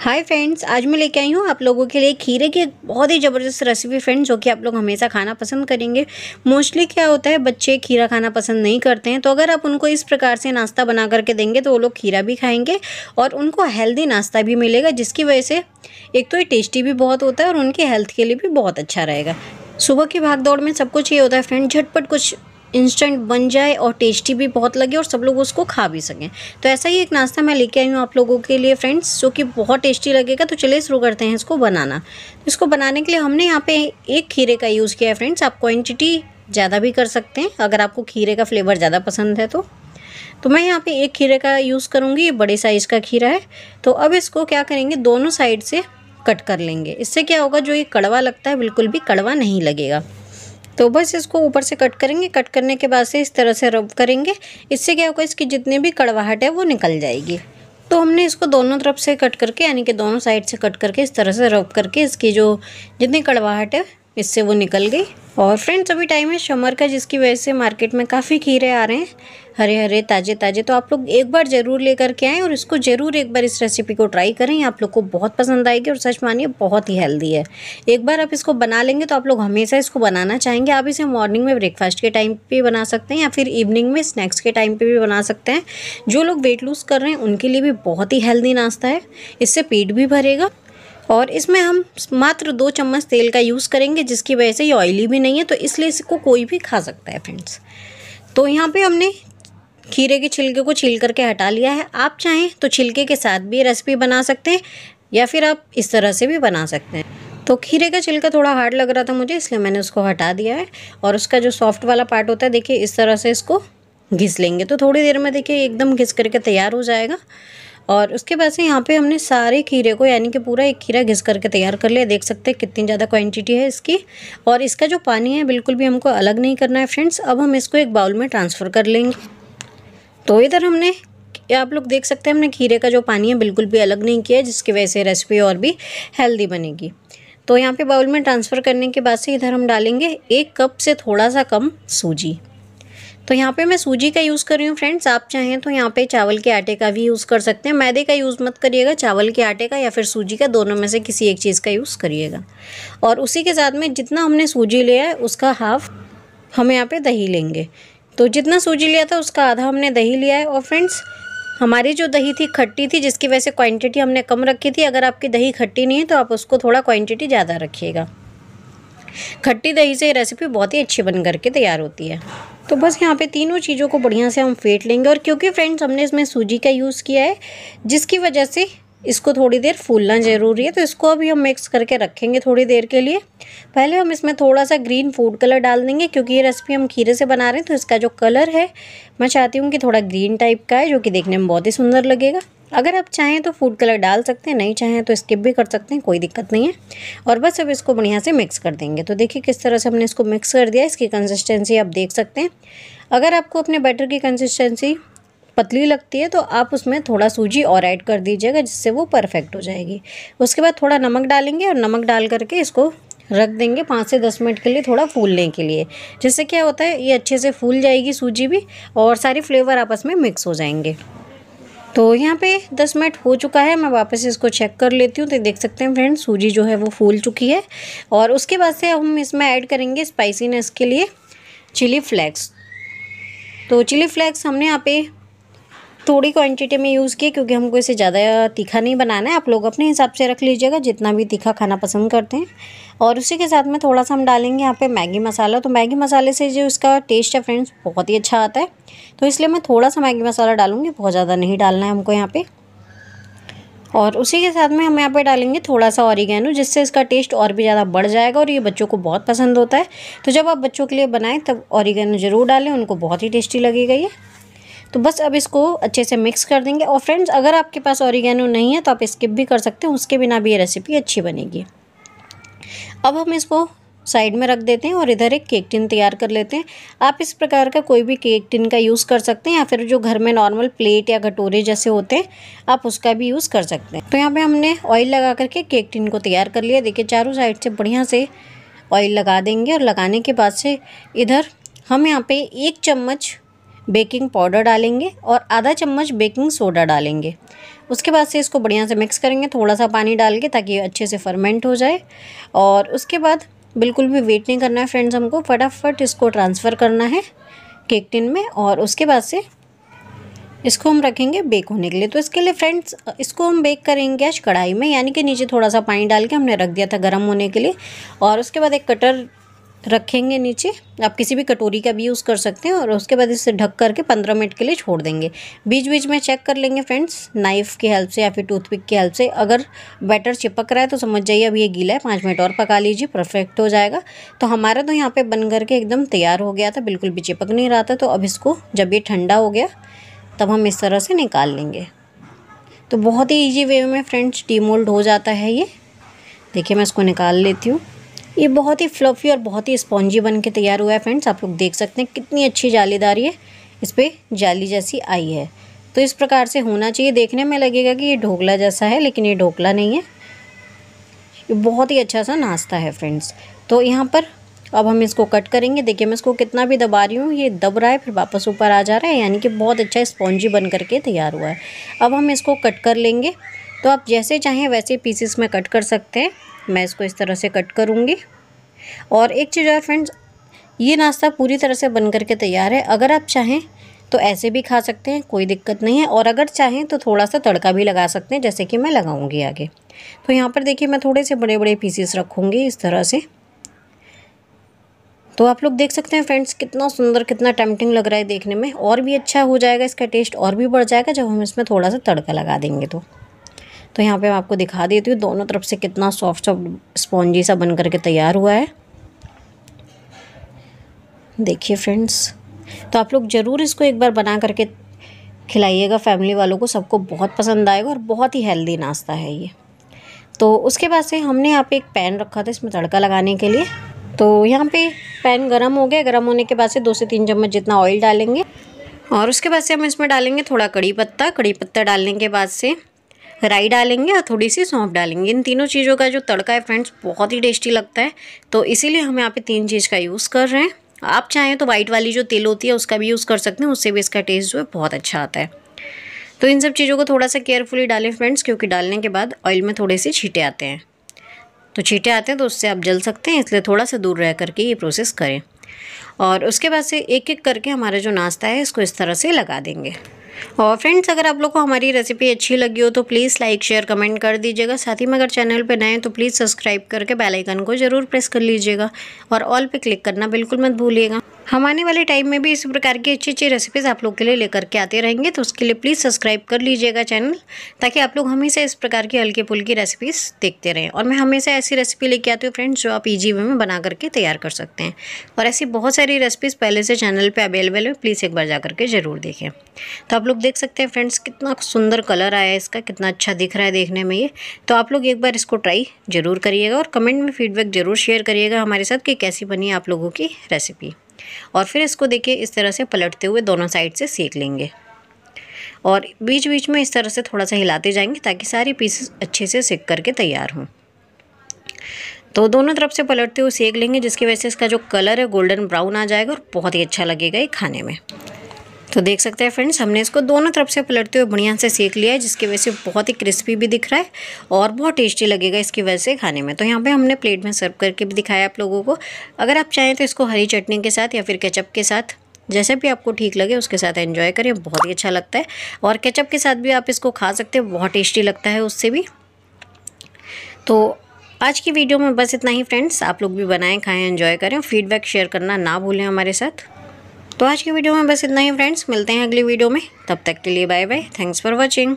hi friends आज मैं लेके आई हूँ आप लोगों के लिए खीरे की एक बहुत ही ज़बरदस्त रेसिपी फ्रेंड्स जो कि आप लोग हमेशा खाना पसंद करेंगे मोस्टली क्या होता है बच्चे खीरा खाना पसंद नहीं करते हैं तो अगर आप उनको इस प्रकार से नाश्ता बना करके देंगे तो वो लोग खीरा भी खाएंगे और उनको हेल्दी नाश्ता भी मिलेगा जिसकी वजह से एक तो ये टेस्टी भी बहुत होता है और उनकी हेल्थ के लिए भी बहुत अच्छा रहेगा सुबह की भाग दौड़ में सब कुछ ये होता है फ्रेंड झटपट कुछ इंस्टेंट बन जाए और टेस्टी भी बहुत लगे और सब लोग उसको खा भी सकें तो ऐसा ही एक नाश्ता मैं लेके आई हूँ आप लोगों के लिए फ्रेंड्स जो कि बहुत टेस्टी लगेगा तो चलिए शुरू करते हैं इसको बनाना तो इसको बनाने के लिए हमने यहाँ पे एक खीरे का यूज़ किया है फ्रेंड्स आप क्वान्टिटी ज़्यादा भी कर सकते हैं अगर आपको खीरे का फ्लेवर ज़्यादा पसंद है तो तो मैं यहाँ पे एक खीरे का यूज़ करूँगी ये बड़े साइज़ का खीरा है तो अब इसको क्या करेंगे दोनों साइड से कट कर लेंगे इससे क्या होगा जो ये कड़वा लगता है बिल्कुल भी कड़वा नहीं लगेगा तो बस इसको ऊपर से कट करेंगे कट करने के बाद से इस तरह से रब करेंगे इससे क्या होगा इसकी जितनी भी कड़वाहट है वो निकल जाएगी तो हमने इसको दोनों तरफ से कट करके यानी कि दोनों साइड से कट करके इस तरह से रब करके इसकी जो जितनी कड़वाहट है इससे वो निकल गई और फ्रेंड्स अभी टाइम है समर का जिसकी वजह से मार्केट में काफ़ी खीरे आ रहे हैं हरे हरे ताज़े ताज़े तो आप लोग एक बार ज़रूर लेकर के आएँ और इसको ज़रूर एक बार इस रेसिपी को ट्राई करें आप लोग को बहुत पसंद आएगी और सच मानिए बहुत ही हेल्दी है एक बार आप इसको बना लेंगे तो आप लोग हमेशा इसको बनाना चाहेंगे आप इसे मॉर्निंग में ब्रेकफास्ट के टाइम पर बना सकते हैं या फिर इवनिंग में स्नैक्स के टाइम पर भी बना सकते हैं जो लोग वेट लूज़ कर रहे हैं उनके लिए भी बहुत ही हेल्दी नाश्ता है इससे पेट भी भरेगा और इसमें हम मात्र दो चम्मच तेल का यूज़ करेंगे जिसकी वजह से ये ऑयली भी नहीं है तो इसलिए इसको कोई भी खा सकता है फ्रेंड्स तो यहाँ पे हमने खीरे के छिलके को छील करके हटा लिया है आप चाहें तो छिलके के साथ भी रेसिपी बना सकते हैं या फिर आप इस तरह से भी बना सकते हैं तो खीरे का छिलका थोड़ा हार्ड लग रहा था मुझे इसलिए मैंने उसको हटा दिया है और उसका जो सॉफ्ट वाला पार्ट होता है देखिए इस तरह से इसको घिस लेंगे तो थोड़ी देर में देखिए एकदम घिस करके तैयार हो जाएगा और उसके बाद से यहाँ पे हमने सारे खीरे को यानी कि पूरा एक खीरा घिस करके तैयार कर लिया देख सकते हैं कितनी ज़्यादा क्वांटिटी है इसकी और इसका जो पानी है बिल्कुल भी हमको अलग नहीं करना है फ्रेंड्स अब हम इसको एक बाउल में ट्रांसफ़र कर लेंगे तो इधर हमने आप लोग देख सकते हैं हमने खीरे का जो पानी है बिल्कुल भी अलग नहीं किया है जिसकी वजह से रेसिपी और भी हेल्दी बनेगी तो यहाँ पे बाउल में ट्रांसफ़र करने के बाद से इधर हम डालेंगे एक कप से थोड़ा सा कम सूजी तो यहाँ पे मैं सूजी का यूज़ कर रही हूँ फ्रेंड्स आप चाहें तो यहाँ पे चावल के आटे का भी यूज़ कर सकते हैं मैदे का यूज़ मत करिएगा चावल के आटे का या फिर सूजी का दोनों में से किसी एक चीज़ का यूज़ करिएगा और उसी के साथ में जितना हमने सूजी लिया है उसका हाफ हम यहाँ पर दही लेंगे तो जितना सूजी लिया था उसका आधा हमने दही लिया है और फ्रेंड्स हमारी जो दही थी खट्टी थी जिसकी वजह से क्वांटिटी हमने कम रखी थी अगर आपकी दही खट्टी नहीं है तो आप उसको थोड़ा क्वान्टिटी ज़्यादा रखिएगा खट्टी दही से ये रेसिपी बहुत ही अच्छी बन करके तैयार होती है तो बस यहाँ पे तीनों चीज़ों को बढ़िया से हम फेंट लेंगे और क्योंकि फ्रेंड्स हमने इसमें सूजी का यूज़ किया है जिसकी वजह से इसको थोड़ी देर फूलना ज़रूरी है तो इसको अभी हम मिक्स करके रखेंगे थोड़ी देर के लिए पहले हम इसमें थोड़ा सा ग्रीन फूड कलर डाल देंगे क्योंकि ये रेसिपी हम खीरे से बना रहे हैं तो इसका जो कलर है मैं चाहती हूँ कि थोड़ा ग्रीन टाइप का है जो कि देखने में बहुत ही सुंदर लगेगा अगर आप चाहें तो फूड कलर डाल सकते हैं नहीं चाहें तो स्किप भी कर सकते हैं कोई दिक्कत नहीं है और बस अब इसको बढ़िया से मिक्स कर देंगे तो देखिए किस तरह से हमने इसको मिक्स कर दिया इसकी कंसिस्टेंसी आप देख सकते हैं अगर आपको अपने बैटर की कंसिस्टेंसी पतली लगती है तो आप उसमें थोड़ा सूजी और ऐड कर दीजिएगा जिससे वो परफेक्ट हो जाएगी उसके बाद थोड़ा नमक डालेंगे और नमक डाल करके इसको रख देंगे पाँच से दस मिनट के लिए थोड़ा फूलने के लिए जिससे क्या होता है ये अच्छे से फूल जाएगी सूजी भी और सारी फ्लेवर आपस में मिक्स हो जाएंगे तो यहाँ पे दस मिनट हो चुका है मैं वापस इसको चेक कर लेती हूँ तो देख सकते हैं फ्रेंड सूजी जो है वो फूल चुकी है और उसके बाद से हम इसमें ऐड करेंगे स्पाइसीनेस के लिए चिली फ्लेक्स तो चिली फ्लेक्स हमने यहाँ पे थोड़ी क्वांटिटी में यूज़ किए क्योंकि हमको इसे ज़्यादा तीखा नहीं बनाना है आप लोग अपने हिसाब से रख लीजिएगा जितना भी तीखा खाना पसंद करते हैं और उसी के साथ में थोड़ा सा हम डालेंगे यहाँ पे मैगी मसाला तो मैगी मसाले से जो इसका टेस्ट है फ्रेंड्स बहुत ही अच्छा आता है तो इसलिए मैं थोड़ा सा मैगी मसाला डालूँगी बहुत ज़्यादा नहीं डालना है हमको यहाँ पर और उसी के साथ में हम यहाँ पे डालेंगे थोड़ा सा ऑरिगेनो जिससे इसका टेस्ट और भी ज़्यादा बढ़ जाएगा और ये बच्चों को बहुत पसंद होता है तो जब आप बच्चों के लिए बनाएं तब ऑरिगेनो ज़रूर डालें उनको बहुत ही टेस्टी लगेगा ये तो बस अब इसको अच्छे से मिक्स कर देंगे और फ्रेंड्स अगर आपके पास ऑरिगेनो नहीं है तो आप स्किप भी कर सकते हैं उसके बिना भी ये रेसिपी अच्छी बनेगी अब हम इसको साइड में रख देते हैं और इधर एक केक टिन तैयार कर लेते हैं आप इस प्रकार का कोई भी केक टिन का यूज़ कर सकते हैं या फिर जो घर में नॉर्मल प्लेट या कटोरे जैसे होते हैं आप उसका भी यूज़ कर सकते हैं तो यहाँ पे हमने ऑयल लगा करके केक टिन को तैयार कर लिया देखिए चारों साइड से बढ़िया से ऑयल लगा देंगे और लगाने के बाद से इधर हम यहाँ पर एक चम्मच बेकिंग पाउडर डालेंगे और आधा चम्मच बेकिंग सोडा डालेंगे उसके बाद से इसको बढ़िया से मिक्स करेंगे थोड़ा सा पानी डाल के ताकि अच्छे से फर्मेंट हो जाए और उसके बाद बिल्कुल भी वेट नहीं करना है फ्रेंड्स हमको फटाफट इसको ट्रांसफ़र करना है केक टिन में और उसके बाद से इसको हम रखेंगे बेक होने के लिए तो इसके लिए फ्रेंड्स इसको हम बेक करेंगे आज कढ़ाई में यानी कि नीचे थोड़ा सा पानी डाल के हमने रख दिया था गर्म होने के लिए और उसके बाद एक कटर रखेंगे नीचे आप किसी भी कटोरी का भी यूज़ कर सकते हैं और उसके बाद इसे ढक करके पंद्रह मिनट के लिए छोड़ देंगे बीच बीच में चेक कर लेंगे फ्रेंड्स नाइफ़ की हेल्प से या फिर टूथपिक की हेल्प से अगर बैटर चिपक रहा है तो समझ जाइए अब ये गीला है पाँच मिनट और पका लीजिए परफेक्ट हो जाएगा तो हमारा तो यहाँ पर बन करके एकदम तैयार हो गया था बिल्कुल भी चिपक नहीं रहा था तो अब इसको जब ये ठंडा हो गया तब हम इस तरह से निकाल लेंगे तो बहुत ही ईजी वे में फ्रेंड्स डीमोल्ड हो जाता है ये देखिए मैं इसको निकाल लेती हूँ ये बहुत ही फ्लफ़ी और बहुत ही स्पॉन्जी बन के तैयार हुआ है फ्रेंड्स आप लोग देख सकते हैं कितनी अच्छी जालीदार ये इस पर जाली जैसी आई है तो इस प्रकार से होना चाहिए देखने में लगेगा कि ये ढोकला जैसा है लेकिन ये ढोकला नहीं है ये बहुत ही अच्छा सा नाश्ता है फ्रेंड्स तो यहाँ पर अब हम इसको कट करेंगे देखिए मैं इसको कितना भी दबा रही हूँ ये दब रहा है फिर वापस ऊपर आ जा रहा है यानी कि बहुत अच्छा स्पॉन्जी बन करके तैयार हुआ है अब हम इसको कट कर लेंगे तो आप जैसे चाहें वैसे पीसेस में कट कर सकते हैं मैं इसको इस तरह से कट करूँगी और एक चीज़ और फ्रेंड्स ये नाश्ता पूरी तरह से बन करके तैयार है अगर आप चाहें तो ऐसे भी खा सकते हैं कोई दिक्कत नहीं है और अगर चाहें तो थोड़ा सा तड़का भी लगा सकते हैं जैसे कि मैं लगाऊंगी आगे तो यहाँ पर देखिए मैं थोड़े से बड़े बड़े पीसेस रखूँगी इस तरह से तो आप लोग देख सकते हैं फ्रेंड्स कितना सुंदर कितना टेम्पटिंग लग रहा है देखने में और भी अच्छा हो जाएगा इसका टेस्ट और भी बढ़ जाएगा जब हम इसमें थोड़ा सा तड़का लगा देंगे तो तो यहाँ पे मैं आपको दिखा देती हूँ दोनों तरफ से कितना सॉफ्ट सॉफ्ट स्पॉन्जी सा बन करके तैयार हुआ है देखिए फ्रेंड्स तो आप लोग ज़रूर इसको एक बार बना करके खिलाइएगा फैमिली वालों को सबको बहुत पसंद आएगा और बहुत ही हेल्दी नाश्ता है ये तो उसके बाद से हमने यहाँ पे एक पैन रखा था इसमें तड़का लगाने के लिए तो यहाँ पे पैन गरम हो गया गरम होने के बाद से दो से तीन चम्मच जितना ऑयल डालेंगे और उसके बाद से हम इसमें डालेंगे थोड़ा कड़ी पत्ता कड़ी पत्ता डालने के बाद से राई डालेंगे और थोड़ी सी सौंफ डालेंगे इन तीनों चीज़ों का जो तड़का है फ्रेंड्स बहुत ही टेस्टी लगता है तो इसीलिए हम यहाँ पे तीन चीज़ का यूज़ कर रहे हैं आप चाहें तो वाइट वाली जो तेल होती है उसका भी यूज़ कर सकते हैं उससे भी इसका टेस्ट जो है बहुत अच्छा आता है तो इन सब चीज़ों को थोड़ा सा केयरफुली डालें फ्रेंड्स क्योंकि डालने के बाद ऑयल में थोड़े से छीटे आते हैं तो छीटे आते हैं तो उससे आप जल सकते हैं इसलिए थोड़ा सा दूर रह करके ये प्रोसेस करें और उसके बाद से एक एक करके हमारा जो नाश्ता है इसको इस तरह से लगा देंगे और फ्रेंड्स अगर आप लोग को हमारी रेसिपी अच्छी लगी हो तो प्लीज़ लाइक शेयर कमेंट कर दीजिएगा साथ ही में अगर चैनल पर नए तो प्लीज़ सब्सक्राइब करके बेल आइकन को ज़रूर प्रेस कर लीजिएगा और ऑल पे क्लिक करना बिल्कुल मत भूलिएगा हम आने वाले टाइम में भी इसी प्रकार की अच्छी अच्छी रेसिपीज़ आप लोग के लिए लेकर के आते रहेंगे तो उसके लिए प्लीज़ सब्सक्राइब कर लीजिएगा चैनल ताकि आप लोग हमेशा इस प्रकार की हल्की फुल्की रेसिपीज़ देखते रहें और मैं हमेशा ऐसी रेसिपी लेके आती हूँ फ्रेंड्स जो आप ईजी वे में बना करके तैयार कर सकते हैं और ऐसी बहुत सारी रेसिपीज़ पहले से चैनल पर अवेलेबल है प्लीज़ एक बार जा करके ज़रूर देखें तो आप आप लोग देख सकते हैं फ्रेंड्स कितना सुंदर कलर आया है इसका कितना अच्छा दिख रहा है देखने में ये तो आप लोग एक बार इसको ट्राई ज़रूर करिएगा और कमेंट में फीडबैक ज़रूर शेयर करिएगा हमारे साथ कि कैसी बनी आप लोगों की रेसिपी और फिर इसको देखिए इस तरह से पलटते हुए दोनों साइड से सेक लेंगे और बीच बीच में इस तरह से थोड़ा सा हिलाते जाएंगे ताकि सारे पीसेस अच्छे से सेक करके तैयार हों तो दोनों तरफ से पलटते हुए सेक लेंगे जिसकी वजह से इसका जो कलर है गोल्डन ब्राउन आ जाएगा और बहुत ही अच्छा लगेगा ये खाने में तो देख सकते हैं फ्रेंड्स हमने इसको दोनों तरफ से पलटते हुए बढ़िया से सेक लिया है जिसकी वजह से बहुत ही क्रिस्पी भी दिख रहा है और बहुत टेस्टी लगेगा इसकी वजह से खाने में तो यहाँ पे हमने प्लेट में सर्व करके भी दिखाया आप लोगों को अगर आप चाहें तो इसको हरी चटनी के साथ या फिर केचप के साथ जैसे भी आपको ठीक लगे उसके साथ एंजॉय करें बहुत ही अच्छा लगता है और केचप के साथ भी आप इसको खा सकते हैं बहुत टेस्टी लगता है उससे भी तो आज की वीडियो में बस इतना ही फ्रेंड्स आप लोग भी बनाएं खाएं एंजॉय करें फीडबैक शेयर करना ना भूलें हमारे साथ तो आज की वीडियो में बस इतना ही फ्रेंड्स मिलते हैं अगली वीडियो में तब तक के लिए bye bye thanks for watching